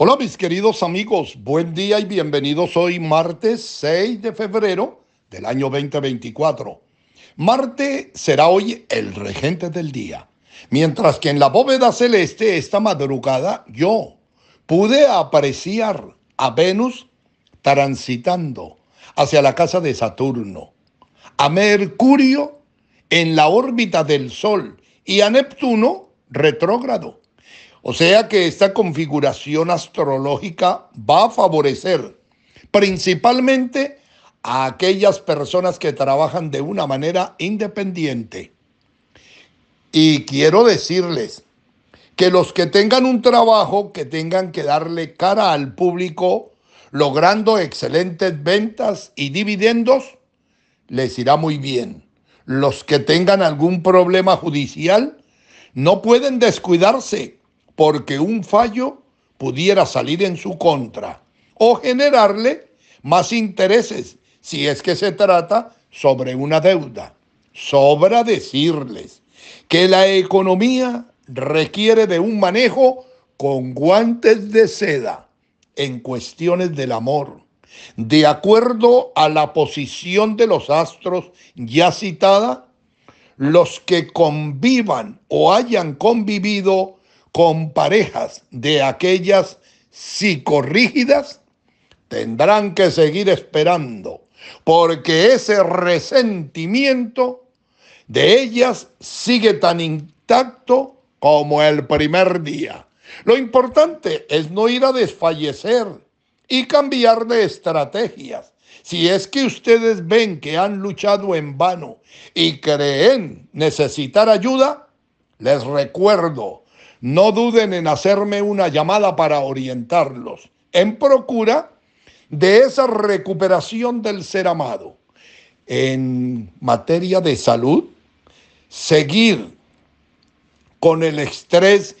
Hola mis queridos amigos, buen día y bienvenidos hoy martes 6 de febrero del año 2024. Marte será hoy el regente del día, mientras que en la bóveda celeste esta madrugada yo pude apreciar a Venus transitando hacia la casa de Saturno, a Mercurio en la órbita del Sol y a Neptuno retrógrado. O sea que esta configuración astrológica va a favorecer principalmente a aquellas personas que trabajan de una manera independiente. Y quiero decirles que los que tengan un trabajo, que tengan que darle cara al público, logrando excelentes ventas y dividendos, les irá muy bien. Los que tengan algún problema judicial, no pueden descuidarse porque un fallo pudiera salir en su contra o generarle más intereses si es que se trata sobre una deuda. Sobra decirles que la economía requiere de un manejo con guantes de seda en cuestiones del amor, de acuerdo a la posición de los astros ya citada, los que convivan o hayan convivido con parejas de aquellas psicorrígidas, tendrán que seguir esperando, porque ese resentimiento de ellas sigue tan intacto como el primer día. Lo importante es no ir a desfallecer y cambiar de estrategias. Si es que ustedes ven que han luchado en vano y creen necesitar ayuda, les recuerdo no duden en hacerme una llamada para orientarlos en procura de esa recuperación del ser amado. En materia de salud, seguir con el estrés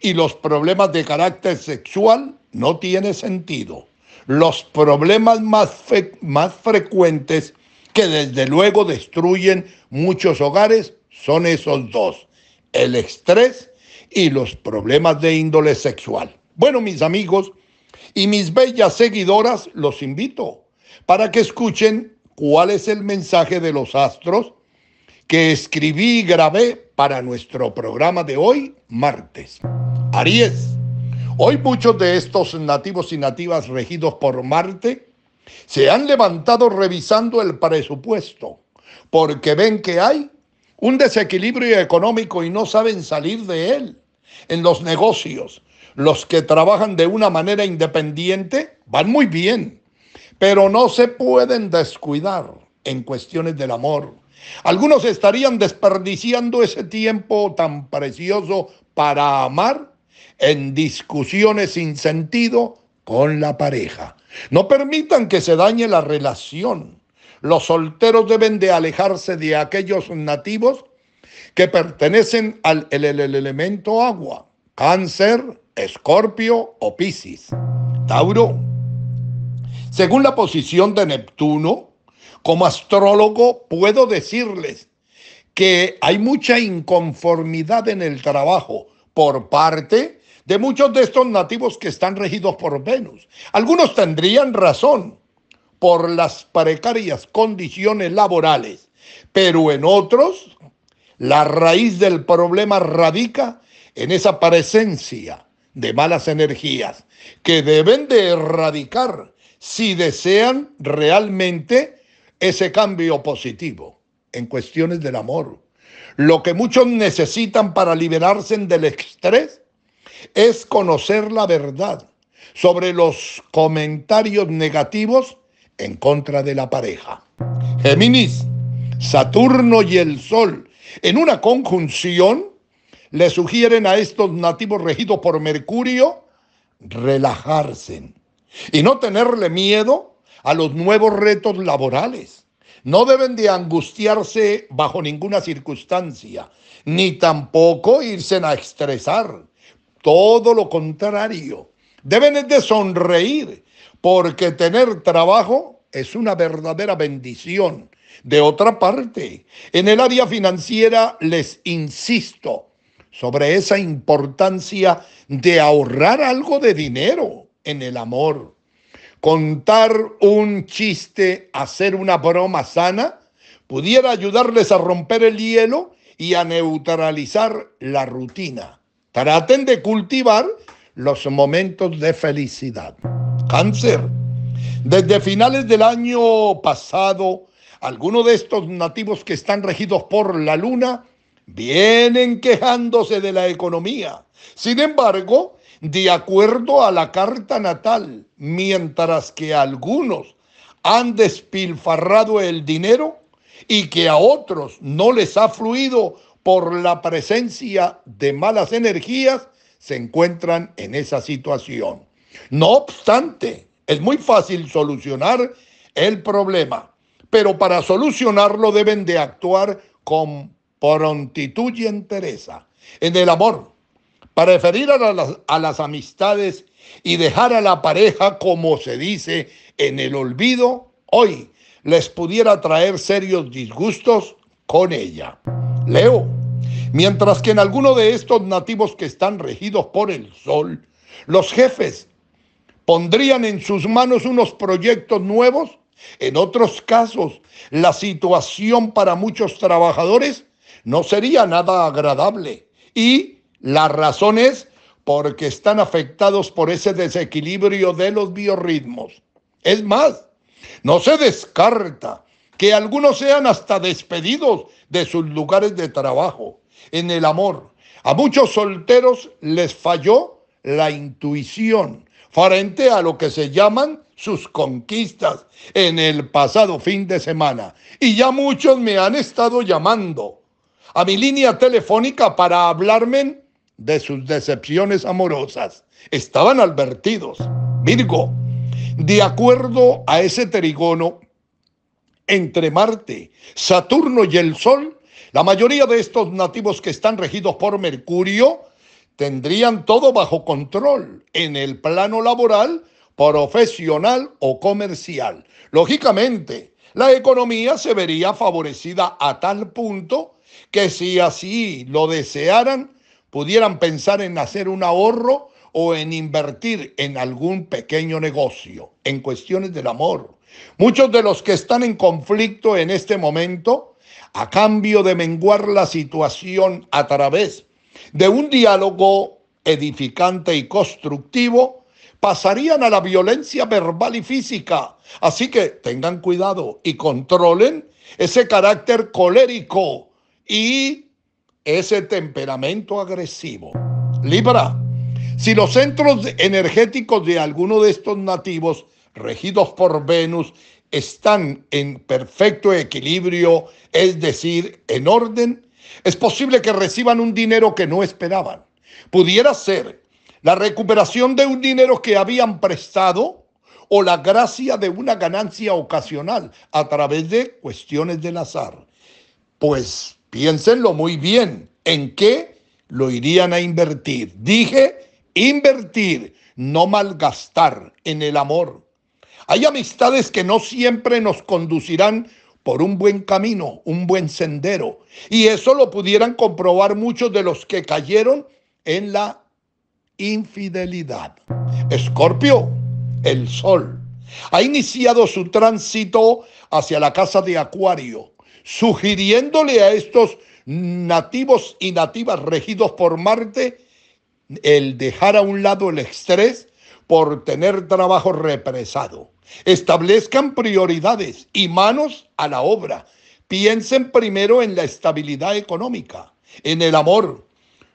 y los problemas de carácter sexual no tiene sentido. Los problemas más, más frecuentes que desde luego destruyen muchos hogares son esos dos, el estrés y los problemas de índole sexual. Bueno, mis amigos y mis bellas seguidoras, los invito para que escuchen cuál es el mensaje de los astros que escribí y grabé para nuestro programa de hoy, martes. Aries, hoy muchos de estos nativos y nativas regidos por Marte se han levantado revisando el presupuesto porque ven que hay un desequilibrio económico y no saben salir de él en los negocios. Los que trabajan de una manera independiente van muy bien, pero no se pueden descuidar en cuestiones del amor. Algunos estarían desperdiciando ese tiempo tan precioso para amar en discusiones sin sentido con la pareja. No permitan que se dañe la relación. Los solteros deben de alejarse de aquellos nativos que pertenecen al el, elemento agua, cáncer, escorpio o piscis. Tauro, según la posición de Neptuno, como astrólogo puedo decirles que hay mucha inconformidad en el trabajo por parte de muchos de estos nativos que están regidos por Venus. Algunos tendrían razón por las precarias condiciones laborales, pero en otros la raíz del problema radica en esa presencia de malas energías que deben de erradicar si desean realmente ese cambio positivo en cuestiones del amor. Lo que muchos necesitan para liberarse del estrés es conocer la verdad sobre los comentarios negativos en contra de la pareja. Géminis, Saturno y el Sol en una conjunción le sugieren a estos nativos regidos por Mercurio relajarse y no tenerle miedo a los nuevos retos laborales. No deben de angustiarse bajo ninguna circunstancia, ni tampoco irse a estresar. Todo lo contrario, deben de sonreír, porque tener trabajo es una verdadera bendición de otra parte, en el área financiera les insisto sobre esa importancia de ahorrar algo de dinero en el amor. Contar un chiste, hacer una broma sana, pudiera ayudarles a romper el hielo y a neutralizar la rutina. Traten de cultivar los momentos de felicidad. Cáncer. Desde finales del año pasado, algunos de estos nativos que están regidos por la luna vienen quejándose de la economía. Sin embargo, de acuerdo a la carta natal, mientras que algunos han despilfarrado el dinero y que a otros no les ha fluido por la presencia de malas energías, se encuentran en esa situación. No obstante, es muy fácil solucionar el problema pero para solucionarlo deben de actuar con prontitud y entereza en el amor, para referir a las, a las amistades y dejar a la pareja, como se dice, en el olvido, hoy les pudiera traer serios disgustos con ella. Leo, mientras que en alguno de estos nativos que están regidos por el sol, los jefes pondrían en sus manos unos proyectos nuevos en otros casos, la situación para muchos trabajadores no sería nada agradable. Y la razón es porque están afectados por ese desequilibrio de los biorritmos. Es más, no se descarta que algunos sean hasta despedidos de sus lugares de trabajo. En el amor, a muchos solteros les falló la intuición frente a lo que se llaman sus conquistas en el pasado fin de semana. Y ya muchos me han estado llamando a mi línea telefónica para hablarme de sus decepciones amorosas. Estaban advertidos. Virgo, de acuerdo a ese trigono, entre Marte, Saturno y el Sol, la mayoría de estos nativos que están regidos por Mercurio tendrían todo bajo control en el plano laboral, profesional o comercial. Lógicamente, la economía se vería favorecida a tal punto que si así lo desearan, pudieran pensar en hacer un ahorro o en invertir en algún pequeño negocio, en cuestiones del amor. Muchos de los que están en conflicto en este momento, a cambio de menguar la situación a través de un diálogo edificante y constructivo, pasarían a la violencia verbal y física. Así que tengan cuidado y controlen ese carácter colérico y ese temperamento agresivo. Libra, si los centros energéticos de alguno de estos nativos regidos por Venus están en perfecto equilibrio, es decir, en orden, es posible que reciban un dinero que no esperaban. Pudiera ser la recuperación de un dinero que habían prestado o la gracia de una ganancia ocasional a través de cuestiones del azar. Pues piénsenlo muy bien, ¿en qué lo irían a invertir? Dije, invertir, no malgastar en el amor. Hay amistades que no siempre nos conducirán por un buen camino, un buen sendero. Y eso lo pudieran comprobar muchos de los que cayeron en la infidelidad. Escorpio, el sol, ha iniciado su tránsito hacia la casa de Acuario, sugiriéndole a estos nativos y nativas regidos por Marte el dejar a un lado el estrés por tener trabajo represado. Establezcan prioridades y manos a la obra. Piensen primero en la estabilidad económica, en el amor.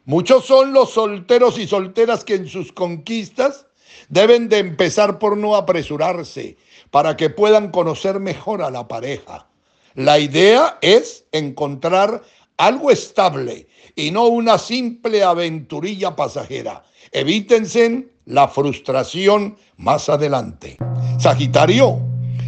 Muchos son los solteros y solteras que en sus conquistas deben de empezar por no apresurarse para que puedan conocer mejor a la pareja. La idea es encontrar algo estable y no una simple aventurilla pasajera. Evítense la frustración más adelante. Sagitario,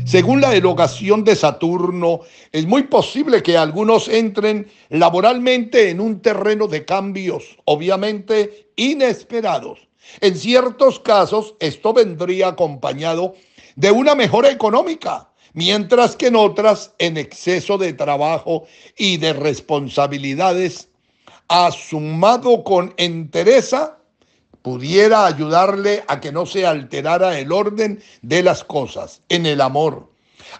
según la elogación de Saturno, es muy posible que algunos entren laboralmente en un terreno de cambios, obviamente inesperados. En ciertos casos, esto vendría acompañado de una mejora económica, mientras que en otras, en exceso de trabajo y de responsabilidades, asumado con entereza pudiera ayudarle a que no se alterara el orden de las cosas, en el amor.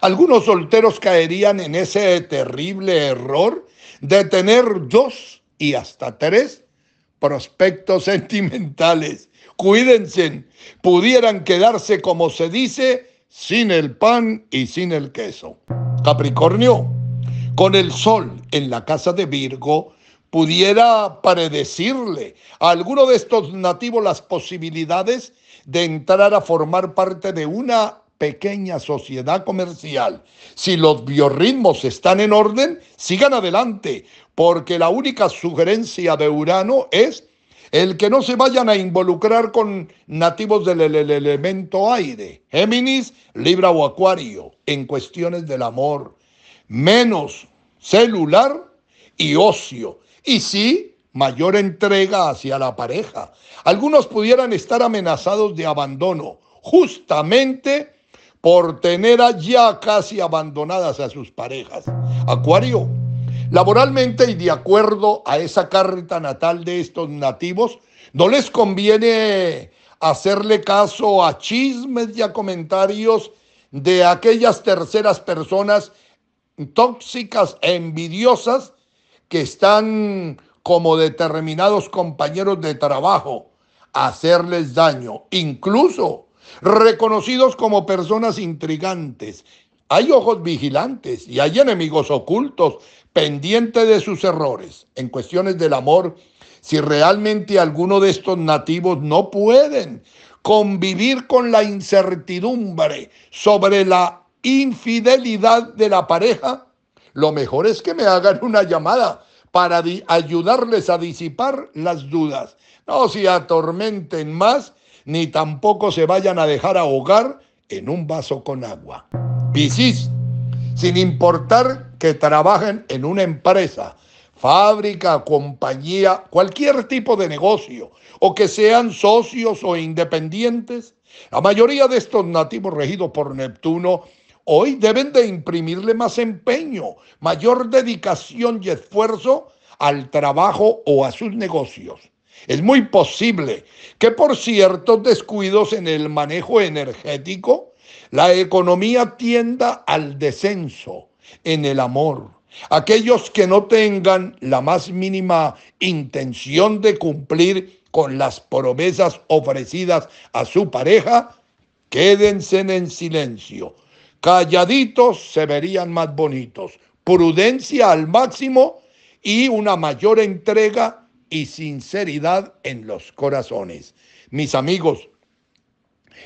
Algunos solteros caerían en ese terrible error de tener dos y hasta tres prospectos sentimentales. Cuídense, pudieran quedarse, como se dice, sin el pan y sin el queso. Capricornio, con el sol en la casa de Virgo, pudiera predecirle a alguno de estos nativos las posibilidades de entrar a formar parte de una pequeña sociedad comercial. Si los biorritmos están en orden, sigan adelante, porque la única sugerencia de Urano es el que no se vayan a involucrar con nativos del elemento aire, Géminis, Libra o Acuario, en cuestiones del amor, menos celular y ocio. Y sí, mayor entrega hacia la pareja. Algunos pudieran estar amenazados de abandono, justamente por tener ya casi abandonadas a sus parejas. Acuario, laboralmente y de acuerdo a esa carta natal de estos nativos, no les conviene hacerle caso a chismes y a comentarios de aquellas terceras personas tóxicas, e envidiosas, que están como determinados compañeros de trabajo a hacerles daño, incluso reconocidos como personas intrigantes. Hay ojos vigilantes y hay enemigos ocultos pendientes de sus errores en cuestiones del amor. Si realmente alguno de estos nativos no pueden convivir con la incertidumbre sobre la infidelidad de la pareja, lo mejor es que me hagan una llamada para ayudarles a disipar las dudas. No se atormenten más, ni tampoco se vayan a dejar ahogar en un vaso con agua. Piscis, sin importar que trabajen en una empresa, fábrica, compañía, cualquier tipo de negocio, o que sean socios o independientes, la mayoría de estos nativos regidos por Neptuno Hoy deben de imprimirle más empeño, mayor dedicación y esfuerzo al trabajo o a sus negocios. Es muy posible que por ciertos descuidos en el manejo energético, la economía tienda al descenso en el amor. Aquellos que no tengan la más mínima intención de cumplir con las promesas ofrecidas a su pareja, quédense en silencio Calladitos se verían más bonitos. Prudencia al máximo y una mayor entrega y sinceridad en los corazones. Mis amigos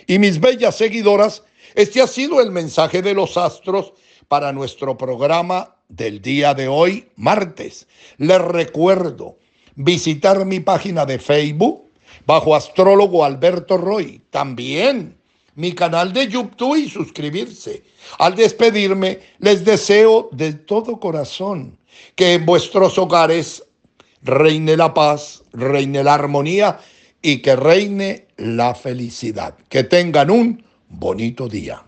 y mis bellas seguidoras, este ha sido el mensaje de los astros para nuestro programa del día de hoy, martes. Les recuerdo visitar mi página de Facebook bajo astrólogo Alberto Roy. También mi canal de YouTube y suscribirse. Al despedirme, les deseo de todo corazón que en vuestros hogares reine la paz, reine la armonía y que reine la felicidad. Que tengan un bonito día.